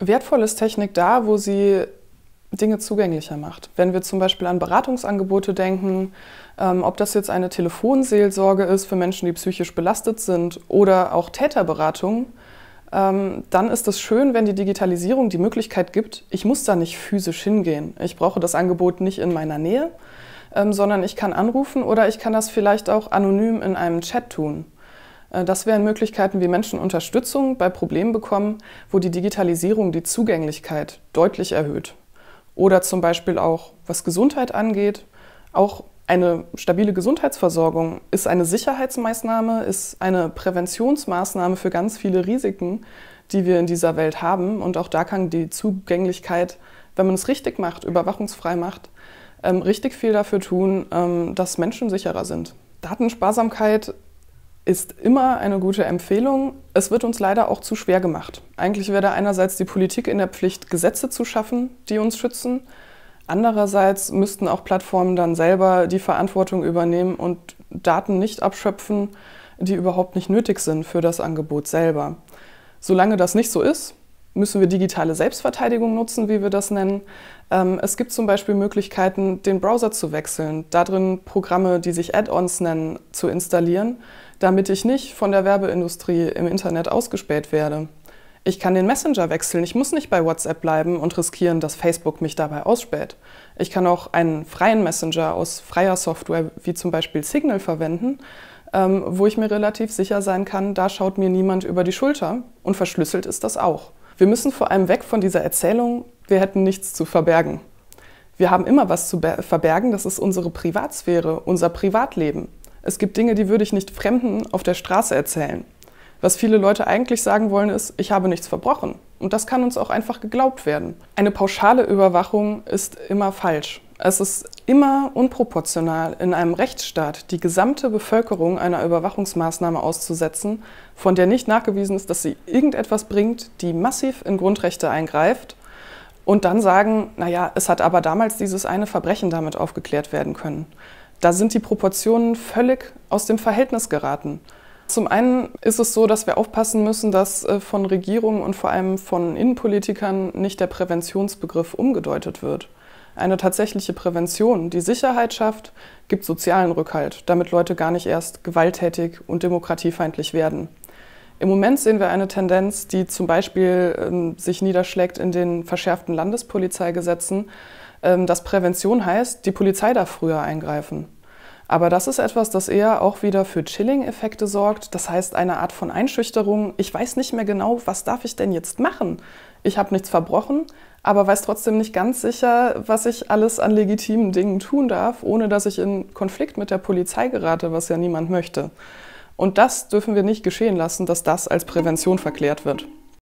Wertvoll ist Technik da, wo sie Dinge zugänglicher macht. Wenn wir zum Beispiel an Beratungsangebote denken, ähm, ob das jetzt eine Telefonseelsorge ist für Menschen, die psychisch belastet sind oder auch Täterberatung, ähm, dann ist es schön, wenn die Digitalisierung die Möglichkeit gibt, ich muss da nicht physisch hingehen. Ich brauche das Angebot nicht in meiner Nähe, ähm, sondern ich kann anrufen oder ich kann das vielleicht auch anonym in einem Chat tun. Äh, das wären Möglichkeiten, wie Menschen Unterstützung bei Problemen bekommen, wo die Digitalisierung die Zugänglichkeit deutlich erhöht. Oder zum Beispiel auch, was Gesundheit angeht, auch eine stabile Gesundheitsversorgung ist eine Sicherheitsmaßnahme, ist eine Präventionsmaßnahme für ganz viele Risiken, die wir in dieser Welt haben. Und auch da kann die Zugänglichkeit, wenn man es richtig macht, überwachungsfrei macht, ähm, richtig viel dafür tun, ähm, dass Menschen sicherer sind. Datensparsamkeit ist immer eine gute Empfehlung. Es wird uns leider auch zu schwer gemacht. Eigentlich wäre da einerseits die Politik in der Pflicht, Gesetze zu schaffen, die uns schützen. Andererseits müssten auch Plattformen dann selber die Verantwortung übernehmen und Daten nicht abschöpfen, die überhaupt nicht nötig sind für das Angebot selber. Solange das nicht so ist, müssen wir digitale Selbstverteidigung nutzen, wie wir das nennen. Ähm, es gibt zum Beispiel Möglichkeiten, den Browser zu wechseln, darin Programme, die sich Add-ons nennen, zu installieren, damit ich nicht von der Werbeindustrie im Internet ausgespäht werde. Ich kann den Messenger wechseln, ich muss nicht bei WhatsApp bleiben und riskieren, dass Facebook mich dabei ausspäht. Ich kann auch einen freien Messenger aus freier Software wie zum Beispiel Signal verwenden, ähm, wo ich mir relativ sicher sein kann, da schaut mir niemand über die Schulter und verschlüsselt ist das auch. Wir müssen vor allem weg von dieser Erzählung, wir hätten nichts zu verbergen. Wir haben immer was zu verbergen, das ist unsere Privatsphäre, unser Privatleben. Es gibt Dinge, die würde ich nicht Fremden auf der Straße erzählen. Was viele Leute eigentlich sagen wollen, ist, ich habe nichts verbrochen. Und das kann uns auch einfach geglaubt werden. Eine pauschale Überwachung ist immer falsch. Es ist immer unproportional in einem Rechtsstaat die gesamte Bevölkerung einer Überwachungsmaßnahme auszusetzen, von der nicht nachgewiesen ist, dass sie irgendetwas bringt, die massiv in Grundrechte eingreift und dann sagen, naja, es hat aber damals dieses eine Verbrechen damit aufgeklärt werden können. Da sind die Proportionen völlig aus dem Verhältnis geraten. Zum einen ist es so, dass wir aufpassen müssen, dass äh, von Regierungen und vor allem von Innenpolitikern nicht der Präventionsbegriff umgedeutet wird eine tatsächliche Prävention, die Sicherheit schafft, gibt sozialen Rückhalt, damit Leute gar nicht erst gewalttätig und demokratiefeindlich werden. Im Moment sehen wir eine Tendenz, die zum Beispiel äh, sich niederschlägt in den verschärften Landespolizeigesetzen, äh, dass Prävention heißt, die Polizei darf früher eingreifen. Aber das ist etwas, das eher auch wieder für Chilling-Effekte sorgt. Das heißt, eine Art von Einschüchterung. Ich weiß nicht mehr genau, was darf ich denn jetzt machen? Ich habe nichts verbrochen, aber weiß trotzdem nicht ganz sicher, was ich alles an legitimen Dingen tun darf, ohne dass ich in Konflikt mit der Polizei gerate, was ja niemand möchte. Und das dürfen wir nicht geschehen lassen, dass das als Prävention verklärt wird.